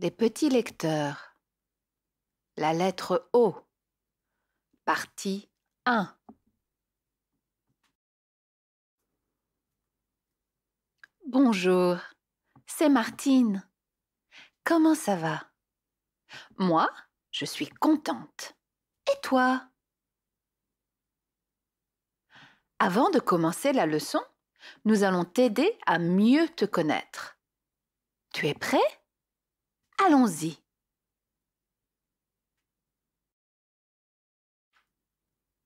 des petits lecteurs. La lettre O. Partie 1. Bonjour, c'est Martine. Comment ça va Moi, je suis contente. Et toi Avant de commencer la leçon, nous allons t'aider à mieux te connaître. Tu es prêt Allons-y.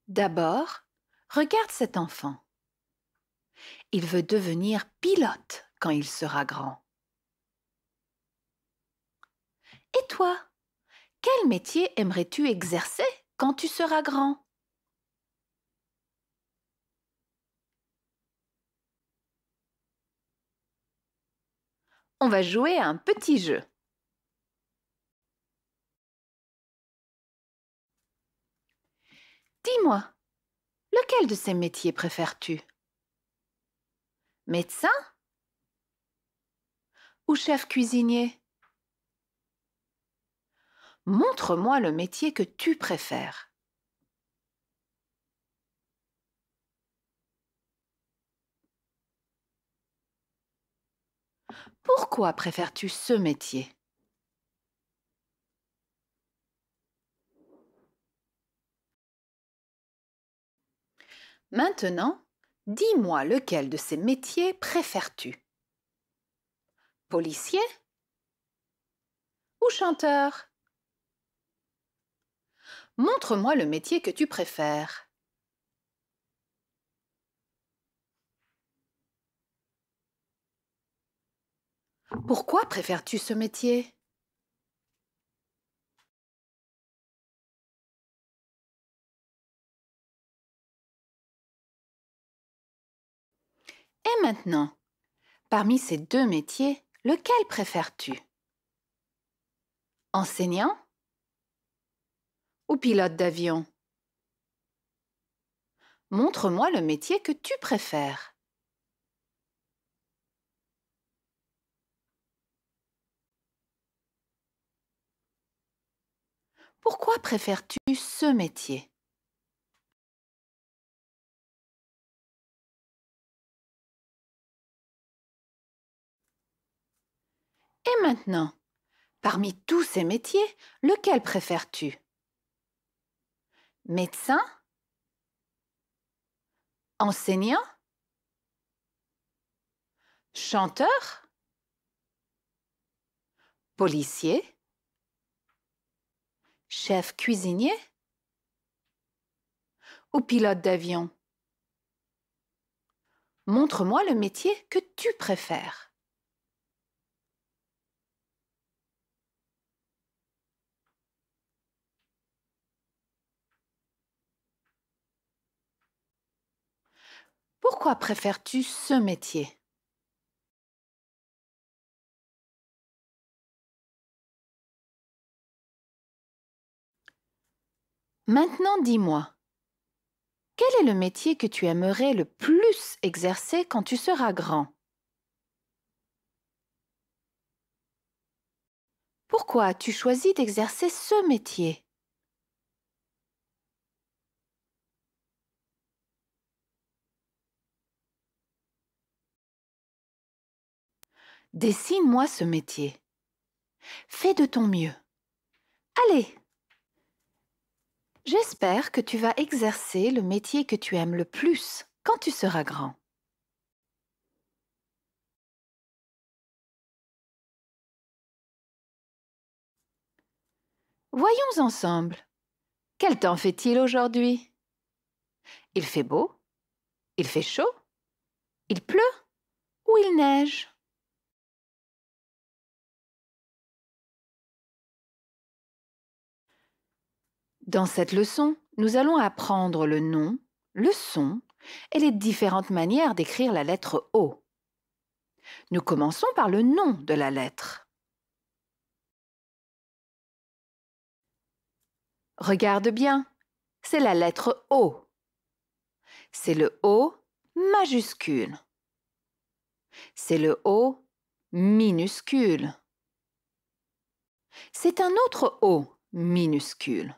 D'abord, regarde cet enfant. Il veut devenir pilote quand il sera grand. Et toi, quel métier aimerais-tu exercer quand tu seras grand On va jouer à un petit jeu. Dis-moi, lequel de ces métiers préfères-tu Médecin ou chef cuisinier Montre-moi le métier que tu préfères. Pourquoi préfères-tu ce métier Maintenant, dis-moi lequel de ces métiers préfères-tu Policier ou chanteur Montre-moi le métier que tu préfères. Pourquoi préfères-tu ce métier Et maintenant, parmi ces deux métiers, lequel préfères-tu Enseignant ou pilote d'avion Montre-moi le métier que tu préfères. Pourquoi préfères-tu ce métier maintenant Parmi tous ces métiers, lequel préfères-tu Médecin Enseignant Chanteur Policier Chef cuisinier Ou pilote d'avion Montre-moi le métier que tu préfères. Pourquoi préfères-tu ce métier Maintenant dis-moi, quel est le métier que tu aimerais le plus exercer quand tu seras grand Pourquoi as-tu choisi d'exercer ce métier Dessine-moi ce métier. Fais de ton mieux. Allez J'espère que tu vas exercer le métier que tu aimes le plus quand tu seras grand. Voyons ensemble. Quel temps fait-il aujourd'hui Il fait beau Il fait chaud Il pleut Ou il neige Dans cette leçon, nous allons apprendre le nom, le son et les différentes manières d'écrire la lettre O. Nous commençons par le nom de la lettre. Regarde bien, c'est la lettre O. C'est le O majuscule. C'est le O minuscule. C'est un autre O minuscule.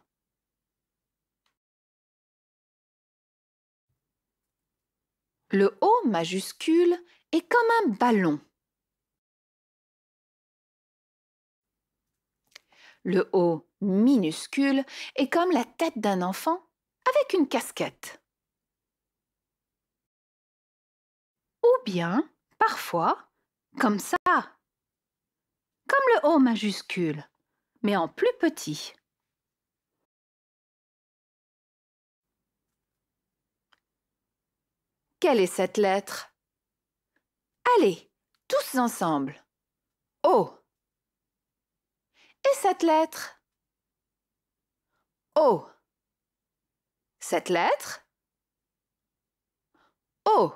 Le O majuscule est comme un ballon. Le O minuscule est comme la tête d'un enfant avec une casquette. Ou bien, parfois, comme ça. Comme le O majuscule, mais en plus petit. Quelle est cette lettre Allez, tous ensemble. O. Oh Et cette lettre O. Oh cette lettre O. Oh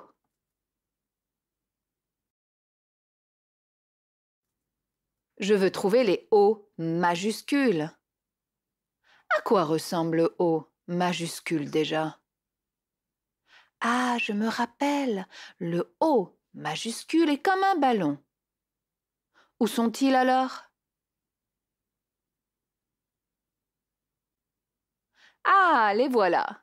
Je veux trouver les O majuscules. À quoi ressemble O majuscule déjà ah, je me rappelle, le O majuscule est comme un ballon. Où sont-ils alors Ah, les voilà.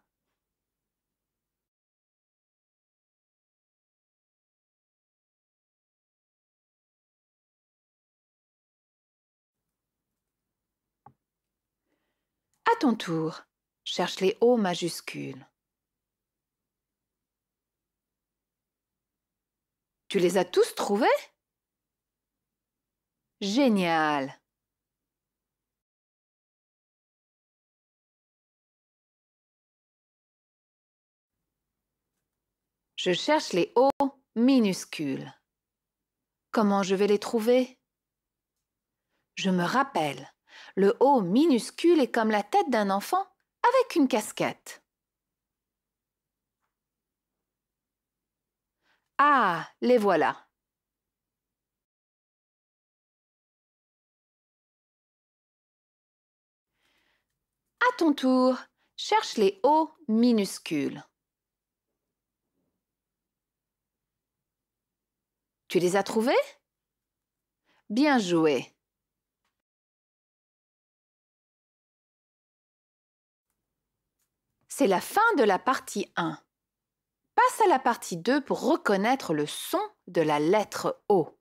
À ton tour, cherche les O majuscules. Tu les as tous trouvés Génial Je cherche les O minuscules. Comment je vais les trouver Je me rappelle, le O minuscule est comme la tête d'un enfant avec une casquette. Ah, les voilà. À ton tour, cherche les O minuscules. Tu les as trouvés Bien joué. C'est la fin de la partie 1 passe à la partie 2 pour reconnaître le son de la lettre O.